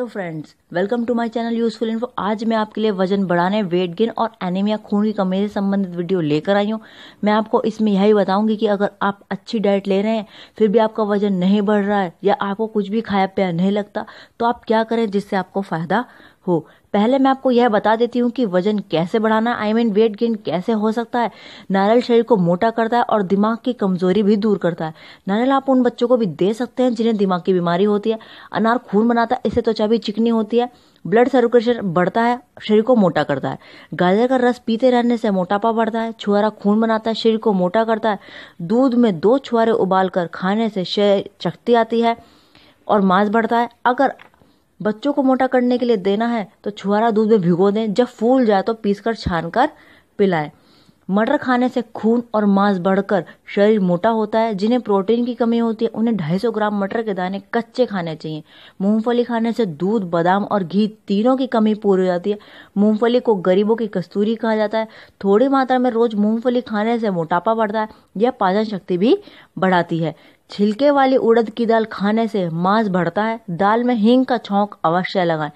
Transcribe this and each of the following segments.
hello friends welcome to my channel useful info आज मैं आपके लिए वजन बढ़ाने वेट गेन और एनीमिया खून की कमी से संबंधित वीडियो लेकर आई हूँ मैं आपको इसमें यही बताऊंगी कि अगर आप अच्छी डाइट ले रहे हैं फिर भी आपका वजन नहीं बढ़ रहा है या आपको कुछ भी खाया पिया नहीं लगता तो आप क्या करें जिससे आपको फायदा हो पहले मैं आपको यह बता देती हूँ कि वजन कैसे बढ़ाना आई मीन वेट गेन कैसे हो सकता है नारियल शरीर को मोटा करता है और दिमाग की कमजोरी भी दूर करता है नारियल आप उन बच्चों को भी दे सकते हैं जिन्हें दिमाग की बीमारी होती है अनार खून बनाता है इससे त्वचा भी चिकनी होती है ब्लड सर्कुलेशन बढ़ता है शरीर को मोटा करता है गाजर का रस पीते रहने से मोटापा बढ़ता है छुआरा खून बनाता है शरीर को मोटा करता है दूध में दो छुआरे उबाल खाने से शरीर चखती आती है और मांस बढ़ता है अगर बच्चों को मोटा करने के लिए देना है तो छुहारा दूध में भिगो दें जब फूल जाए तो पीस कर छान कर पिलाएं मटर खाने से खून और मांस बढ़कर शरीर मोटा होता है जिन्हें प्रोटीन की कमी होती है उन्हें 250 ग्राम मटर के दाने कच्चे खाने चाहिए मूंगफली खाने से दूध बादाम और घी तीनों की कमी पूरी हो जाती है मूंगफली को गरीबों की कस्तूरी कहा जाता है थोड़ी मात्रा में रोज मूंगफली खाने से मोटापा बढ़ता है यह पाचन शक्ति भी बढ़ाती है छिलके वाली उड़द की दाल खाने से मांस बढ़ता है दाल में हींग का छौंक अवश्य लगाएं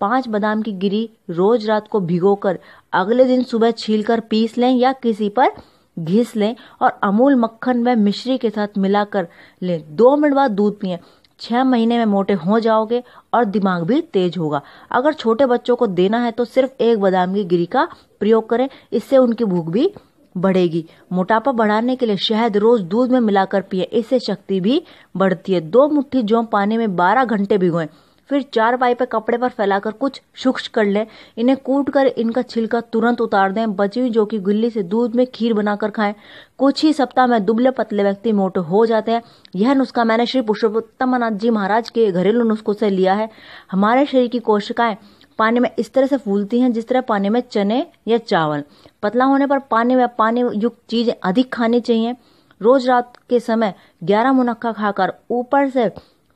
पांच बादाम की गिरी रोज रात को भिगोकर अगले दिन सुबह छीलकर पीस लें या किसी पर घिस लें और अमूल मक्खन व मिश्री के साथ मिलाकर लें दो मिनट बाद दूध पिए छः महीने में मोटे हो जाओगे और दिमाग भी तेज होगा अगर छोटे बच्चों को देना है तो सिर्फ एक बादाम की गिरी का प्रयोग करें इससे उनकी भूख भी बढ़ेगी मोटापा बढ़ाने के लिए शहद रोज दूध में मिलाकर पिए इससे शक्ति भी बढ़ती है दो मुट्ठी जौ पानी में बारह घंटे भिगोए फिर चार पाई पर कपड़े पर फैलाकर कुछ शुक्ष कर लें इन्हें कूट कर इनका छिलका तुरंत उतार दें बची हुई जो कि गुल्ली से दूध में खीर बनाकर खाएं कुछ ही सप्ताह में दुबले पतले व्यक्ति मोटे हो जाते हैं यह नुस्खा मैंने श्री पुरुषोत्तम जी महाराज के घरेलू नुस्खों से लिया है हमारे शरीर की कोशिकाएं पानी में इस तरह से फूलती हैं जिस तरह पानी में चने या चावल पतला होने पर पानी में पानी युक्त चीज़ें अधिक खानी चाहिए रोज रात के समय ग्यारह मुनक्का खाकर ऊपर से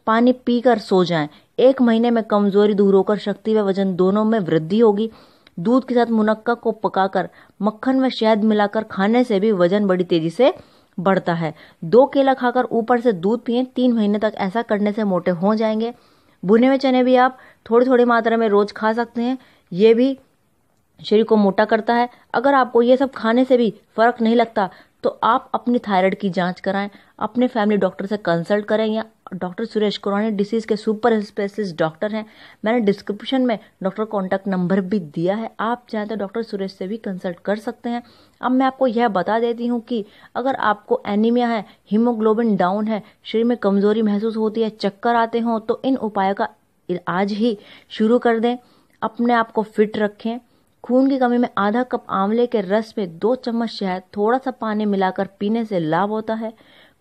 पानी पीकर सो जाएं एक महीने में कमजोरी दूर होकर शक्ति व वजन दोनों में वृद्धि होगी दूध के साथ मुनक्का को पकाकर मक्खन व शहद मिलाकर खाने से भी वजन बड़ी तेजी से बढ़ता है दो केला खाकर ऊपर से दूध पिए तीन महीने तक ऐसा करने से मोटे हो जाएंगे भुने हुए चने भी आप थोड़ी थोड़ी मात्रा में रोज खा सकते हैं ये भी शरीर को मोटा करता है अगर आपको ये सब खाने से भी फर्क नहीं लगता तो आप अपनी थायराइड की जांच कराएं अपने फैमिली डॉक्टर से कंसल्ट करें या डॉक्टर सुरेश कुरवानी डिसीज़ के सुपर स्पेशलिस्ट डॉक्टर हैं मैंने डिस्क्रिप्शन में डॉक्टर कॉन्टैक्ट नंबर भी दिया है आप चाहें तो डॉक्टर सुरेश से भी कंसल्ट कर सकते हैं अब मैं आपको यह बता देती हूँ कि अगर आपको एनीमिया है हीमोग्लोबिन डाउन है शरीर में कमज़ोरी महसूस होती है चक्कर आते हों तो इन उपायों का आज ही शुरू कर दें अपने आप को फिट रखें खून की कमी में आधा कप आंवले के रस में दो चम्मच शहद थोड़ा सा पानी मिलाकर पीने से लाभ होता है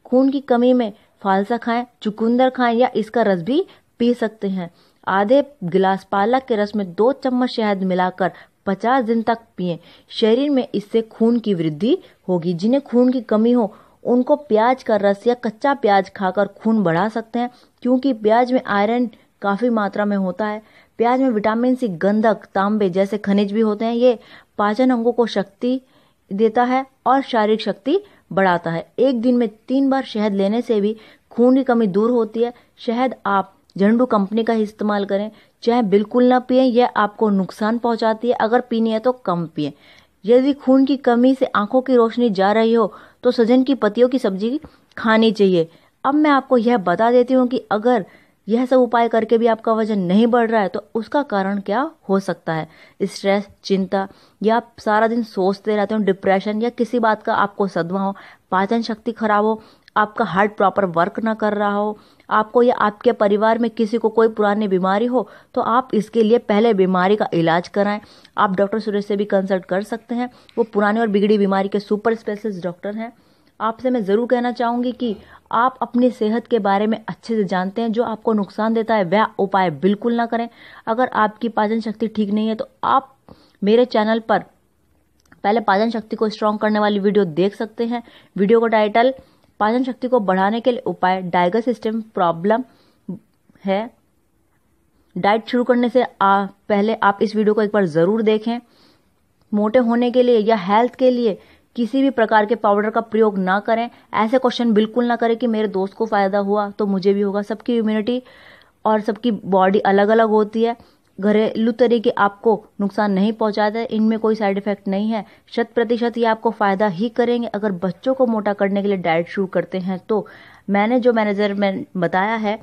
खून की कमी में फालसा खाएं चुकंदर खाएं या इसका रस भी पी सकते हैं आधे गिलास पालक के रस में दो चम्मच शहद मिलाकर 50 दिन तक पिए शरीर में इससे खून की वृद्धि होगी जिन्हें खून की कमी हो उनको प्याज का रस या कच्चा प्याज खाकर खून बढ़ा सकते हैं क्योंकि प्याज में आयरन काफ़ी मात्रा में होता है प्याज में विटामिन सी गंधक तांबे जैसे खनिज भी होते हैं ये पाचन अंगों को शक्ति देता है और शारीरिक शक्ति बढ़ाता है एक दिन में तीन बार शहद लेने से भी खून की कमी दूर होती है शहद आप झंडू कंपनी का ही इस्तेमाल करें चाहे बिल्कुल ना पिए यह आपको नुकसान पहुंचाती है अगर पीनी है तो कम पिए यदि खून की कमी से आंखों की रोशनी जा रही हो तो सजन की पत्तियों की सब्जी खानी चाहिए अब मैं आपको यह बता देती हूँ कि अगर यह सब उपाय करके भी आपका वजन नहीं बढ़ रहा है तो उसका कारण क्या हो सकता है स्ट्रेस चिंता या आप सारा दिन सोचते रहते हो डिप्रेशन या किसी बात का आपको सदमा हो पाचन शक्ति खराब हो आपका हार्ट प्रॉपर वर्क ना कर रहा हो आपको या आपके परिवार में किसी को कोई पुरानी बीमारी हो तो आप इसके लिए पहले बीमारी का इलाज कराएं आप डॉक्टर सुरेश से भी कंसल्ट कर सकते हैं वो पुराने और बिगड़ी बीमारी के सुपर स्पेशलिस्ट डॉक्टर हैं आपसे मैं ज़रूर कहना चाहूँगी कि आप अपनी सेहत के बारे में अच्छे से जानते हैं जो आपको नुकसान देता है वह उपाय बिल्कुल ना करें अगर आपकी पाचन शक्ति ठीक नहीं है तो आप मेरे चैनल पर पहले पाचन शक्ति को स्ट्रॉन्ग करने वाली वीडियो देख सकते हैं वीडियो का टाइटल पाचन शक्ति को बढ़ाने के लिए उपाय डाइगर सिस्टम प्रॉब्लम है डाइट शुरू करने से आ, पहले आप इस वीडियो को एक बार ज़रूर देखें मोटे होने के लिए या हेल्थ के लिए किसी भी प्रकार के पाउडर का प्रयोग ना करें ऐसे क्वेश्चन बिल्कुल ना करें कि मेरे दोस्त को फ़ायदा हुआ तो मुझे भी होगा सबकी इम्यूनिटी और सबकी बॉडी अलग अलग होती है घरेलू तरीके आपको नुकसान नहीं पहुंचाते इनमें कोई साइड इफेक्ट नहीं है शत प्रतिशत ये आपको फ़ायदा ही करेंगे अगर बच्चों को मोटा करने के लिए डाइट शुरू करते हैं तो मैंने जो मैनेजर में बताया है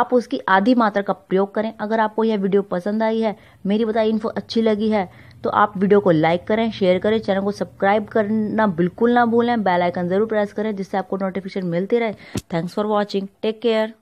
आप उसकी आधी मात्रा का प्रयोग करें अगर आपको यह वीडियो पसंद आई है मेरी बताई इन्फो अच्छी लगी है तो आप वीडियो को लाइक करें शेयर करें चैनल को सब्सक्राइब करना बिल्कुल ना भूलें बेल आइकन जरूर प्रेस करें जिससे आपको नोटिफिकेशन मिलती रहे thanks for watching take care